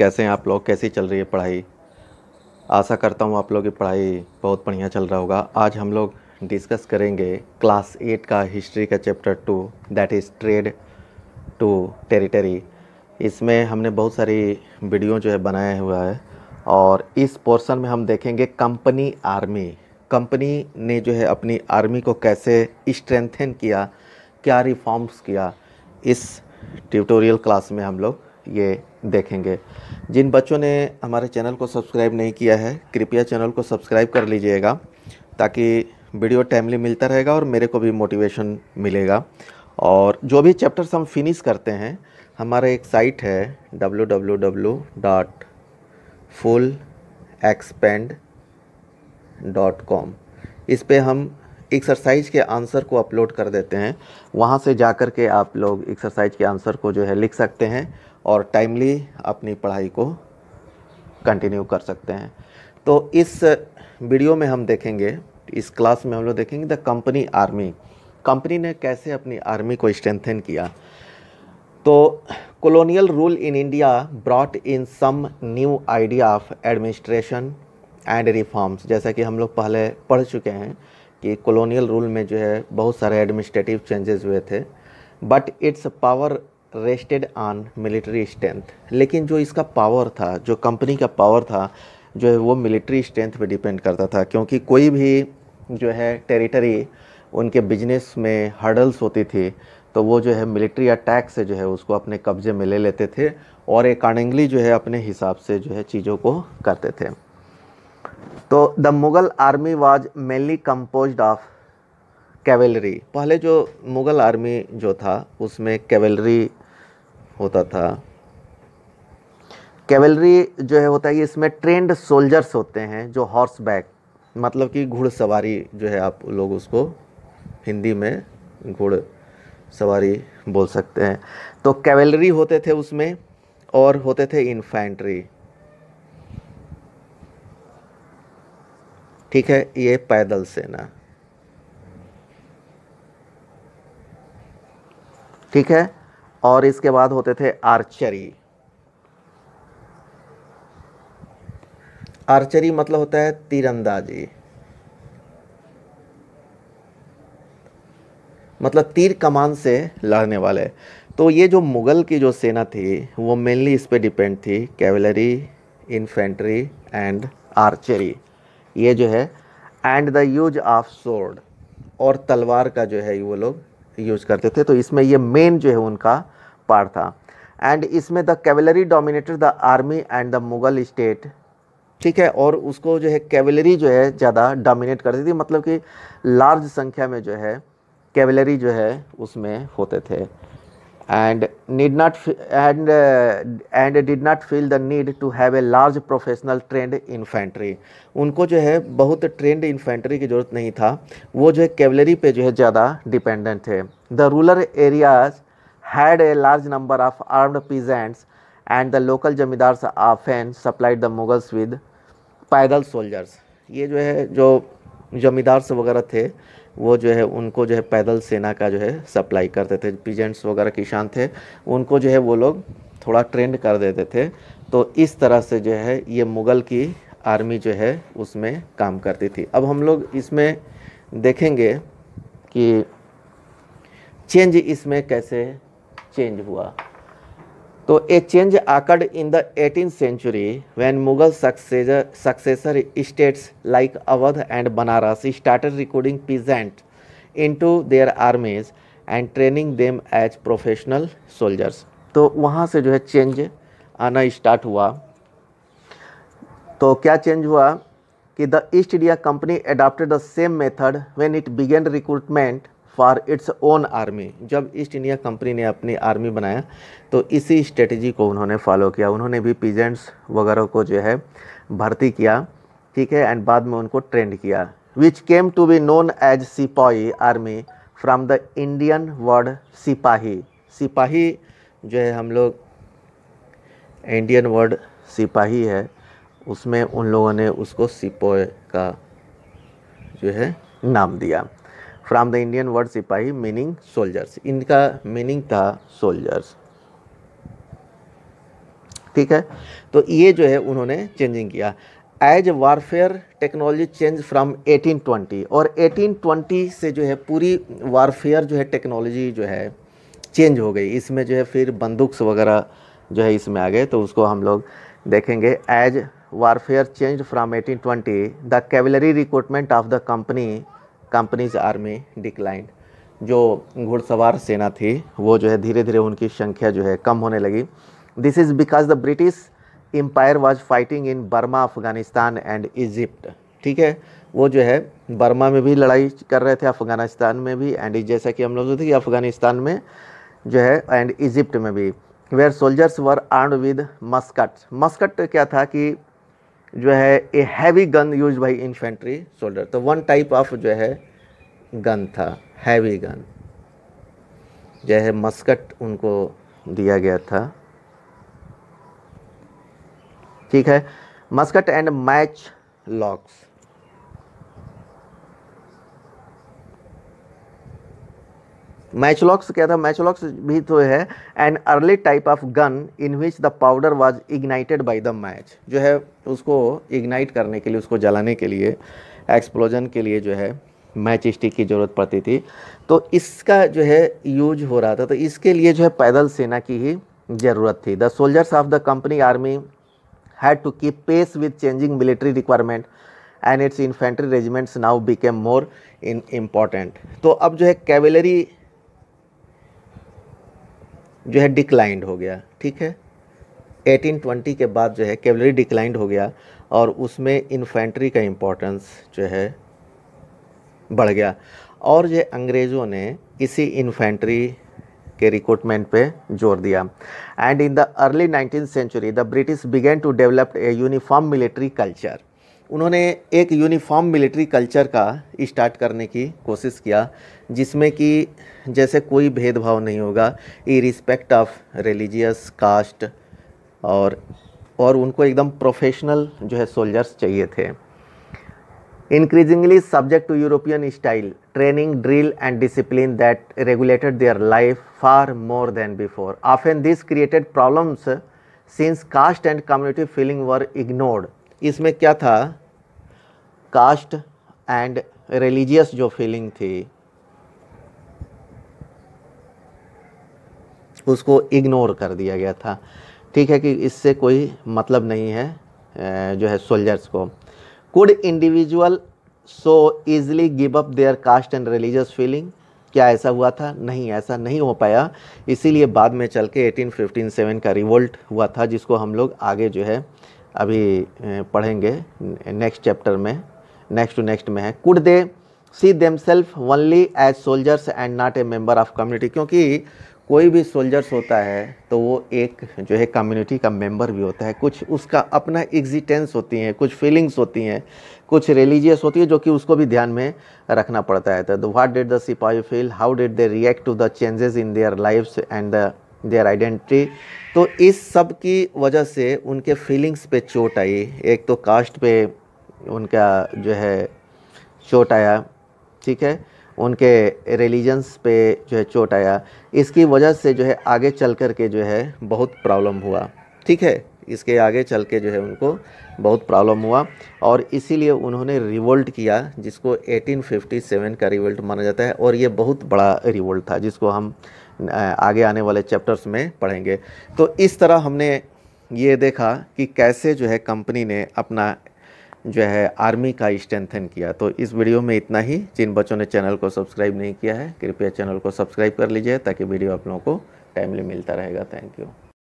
कैसे हैं आप लोग कैसी चल रही है पढ़ाई आशा करता हूँ आप लोग की पढ़ाई बहुत बढ़िया चल रहा होगा आज हम लोग डिस्कस करेंगे क्लास एट का हिस्ट्री का chapter two that is trade to territory इसमें हमने बहुत सारी वीडियो जो है बनाया हुआ है और इस पोर्सन में हम देखेंगे कंपनी आर्मी कंपनी ने जो है अपनी आर्मी को कैसे स्ट्रेंथन किया क्या रिफॉर्म्स किया इस ट्यूटोरियल क्लास में हम लोग ये देखेंगे जिन बच्चों ने हमारे चैनल को सब्सक्राइब नहीं किया है कृपया चैनल को सब्सक्राइब कर लीजिएगा ताकि वीडियो टाइमली मिलता रहेगा और मेरे को भी मोटिवेशन मिलेगा और जो भी चैप्टर्स हम फिनिश करते हैं हमारा एक साइट है W W W dot full expand dot com इस पर हम एक्सरसाइज के आंसर को अपलोड कर देते हैं वहाँ से जा कर के आप लोग एक्सरसाइज के आंसर को जो है लिख सकते हैं और टाइमली अपनी पढ़ाई को कंटिन्यू कर सकते हैं तो इस वीडियो में हम देखेंगे इस क्लास में हम लोग देखेंगे द कंपनी आर्मी कंपनी ने कैसे अपनी आर्मी को स्ट्रेंथन किया तो colonial rule in India brought in some new idea of administration and reforms जैसा कि हम लोग पहले पढ़ चुके हैं कि कॉलोनियल रूल में जो है बहुत सारे एडमिनिस्ट्रेटिव चेंजेस हुए थे but its power rested on military strength लेकिन जो इसका पावर था जो कंपनी का पावर था जो है वो मिलिट्री स्ट्रेंथ पे डिपेंड करता था क्योंकि कोई भी जो है टेरिटरी उनके बिजनेस में हर्डल्स होती थी तो वो जो है मिलिट्री अटैक से जो है उसको अपने कब्जे में ले लेते थे और अकॉर्डिंगली जो है अपने हिसाब से जो है चीज़ों को करते थे तो the Mughal army was mainly compose of cavalry पहले जो मुग़ल आर्मी जो था उसमें कैवलरी होता था कैवलरी जो है होता है इसमें ट्रेंड सोल्जर्स होते हैं जो हॉर्स बैक मतलब कि घुड़सवारी जो है आप लोग उसको हिंदी में घुड़ सवारी बोल सकते हैं तो कैवलरी होते थे उसमें और होते थे इन्फेंट्री ठीक है ये पैदल सेना ठीक है और इसके बाद होते थे आर्चरी आर्चरी मतलब होता है तीरंदाजी मतलब तीर कमान से लड़ने वाले तो ये जो मुग़ल की जो सेना थी वो मेनली इस पे डिपेंड थी कैवलरी इन्फेंट्री एंड आर्चरी ये जो है and the use of sword और तलवार का जो है वो लोग यूज करते थे तो इसमें ये मेन जो है उनका पार्ट था एंड इसमें the cavalry dominated the army and the Mughal state ठीक है और उसको जो है कैवलरी जो है ज़्यादा डोमिनेट करती थी मतलब कि लार्ज संख्या में जो है कैवलरी जो है उसमें होते थे and need not and uh, and did not feel the need to have a large professional trained infantry उनको जो है बहुत trained infantry की ज़रूरत नहीं था वो जो है cavalry पे जो है ज़्यादा dependent थे The rural areas had a large number of armed peasants and the local zamindars often supplied the Mughals with पैदल soldiers ये जो है जो जमींदार्स वगैरह थे वो जो है उनको जो है पैदल सेना का जो है सप्लाई करते थे पीजेंट्स वगैरह किसान थे उनको जो है वो लोग थोड़ा ट्रेंड कर देते थे तो इस तरह से जो है ये मुग़ल की आर्मी जो है उसमें काम करती थी अब हम लोग इसमें देखेंगे कि चेंज इसमें कैसे चेंज हुआ तो a change occurred in the eighteen century when Mughal successor successor states like Awadh and Banaras started recording peasant into their armies and training them as professional soldiers तो वहाँ से जो है चेंज आना स्टार्ट हुआ तो क्या चेंज हुआ कि the East India Company adopted the same method when it began recruitment for its own army जब ईस्ट इंडिया कंपनी ने अपनी आर्मी बनाया तो इसी स्ट्रेटजी को उन्होंने फॉलो किया उन्होंने भी पीजेंट्स वगैरह को जो है भर्ती किया ठीक है एंड बाद में उनको ट्रेंड किया which came to be known as sipahi army from the Indian word sipahi sipahi जो है हम लोग इंडियन वर्ड सिपाही है उसमें उन लोगों ने उसको सिपोए का जो है नाम दिया from the Indian word sipahi meaning soldiers इनका मीनिंग था सोल्जर्स ठीक है तो ये जो है उन्होंने चेंजिंग किया as warfare technology change from 1820 और 1820 से जो है पूरी वारफेयर जो है टेक्नोलॉजी जो है चेंज हो गई इसमें जो है फिर बंदूक वगैरह जो है इसमें आ गए तो उसको हम लोग देखेंगे as warfare change from 1820 the cavalry recruitment of the company companies army declined जो घुड़सवार सेना थी वो जो है धीरे धीरे उनकी संख्या जो है कम होने लगी this is because the British empire was fighting in Burma Afghanistan and Egypt ठीक है वो जो है बर्मा में भी लड़ाई कर रहे थे अफ़गानिस्तान में भी एंड जैसा कि हम लोग थे कि अफ़गानिस्तान में जो है एंड इजिप्ट में भी where soldiers were armed with musket musket क्या था कि जो है a heavy gun use by infantry soldier तो वन टाइप ऑफ जो है गन था हैवी गन जो है मस्कट उनको दिया गया था ठीक है musket and match locks matchlocks क्या था मैचलॉक्स भी तो है an early type of gun in which the powder was ignited by the match जो है उसको इग्नाइट करने के लिए उसको जलाने के लिए एक्सप्लोजन के लिए जो है मैच स्टिक की ज़रूरत पड़ती थी तो इसका जो है यूज हो रहा था तो इसके लिए जो है पैदल सेना की ही ज़रूरत थी the soldiers of the company army had to keep pace with changing military requirement and its infantry regiments now became more in important तो अब जो है कैवेलरी जो है डिक्लाइंड हो गया ठीक है 1820 के बाद जो है कैवलरी डिक्लाइंड हो गया और उसमें इन्फेंट्री का इम्पोर्टेंस जो है बढ़ गया और ये अंग्रेज़ों ने इसी इन्फेंट्री के रिक्रूटमेंट पे जोर दिया and in the early nineteen century the British began to develop a uniform military culture उन्होंने एक यूनिफॉर्म मिलिट्री कल्चर का स्टार्ट करने की कोशिश किया जिसमें कि जैसे कोई भेदभाव नहीं होगा इ रिस्पेक्ट ऑफ रिलीजियस कास्ट और और उनको एकदम प्रोफेशनल जो है सोल्जर्स चाहिए थे increasingly subject to European style training drill and discipline that regulated their life far more than before often this created problems since caste and community feeling were ignored इसमें क्या था caste and religious जो feeling थी उसको ignore कर दिया गया था ठीक है कि इससे कोई मतलब नहीं है जो है सोल्जर्स को could individual so easily give up their caste and religious feeling क्या ऐसा हुआ था नहीं ऐसा नहीं हो पाया इसीलिए बाद में चल के एटीन का रिवोल्ट हुआ था जिसको हम लोग आगे जो है अभी पढ़ेंगे नेक्स्ट चैप्टर में नेक्स्ट टू नेक्स्ट में है could they see themselves only as soldiers and not a member of community क्योंकि कोई भी सोल्जर्स होता है तो वो एक जो है कम्युनिटी का मेंबर भी होता है कुछ उसका अपना एग्जिटेंस होती हैं कुछ फीलिंग्स होती हैं कुछ रिलीजियस होती है जो कि उसको भी ध्यान में रखना पड़ता है तो what did the sipahi feel how did they react to the changes in their lives and their identity तो इस सब की वजह से उनके फीलिंग्स पे चोट आई एक तो कास्ट पे उनका जो है चोट आया ठीक है उनके रिलीजन्स पे जो है चोट आया इसकी वजह से जो है आगे चल कर के जो है बहुत प्रॉब्लम हुआ ठीक है इसके आगे चल के जो है उनको बहुत प्रॉब्लम हुआ और इसीलिए उन्होंने रिवोल्ट किया जिसको 1857 का रिवोल्ट माना जाता है और ये बहुत बड़ा रिवोल्ट था जिसको हम आगे आने वाले चैप्टर्स में पढ़ेंगे तो इस तरह हमने ये देखा कि कैसे जो है कंपनी ने अपना जो है आर्मी का स्ट्रेंथन किया तो इस वीडियो में इतना ही जिन बच्चों ने चैनल को सब्सक्राइब नहीं किया है कृपया चैनल को सब्सक्राइब कर लीजिए ताकि वीडियो आप लोगों को टाइमली मिलता रहेगा थैंक यू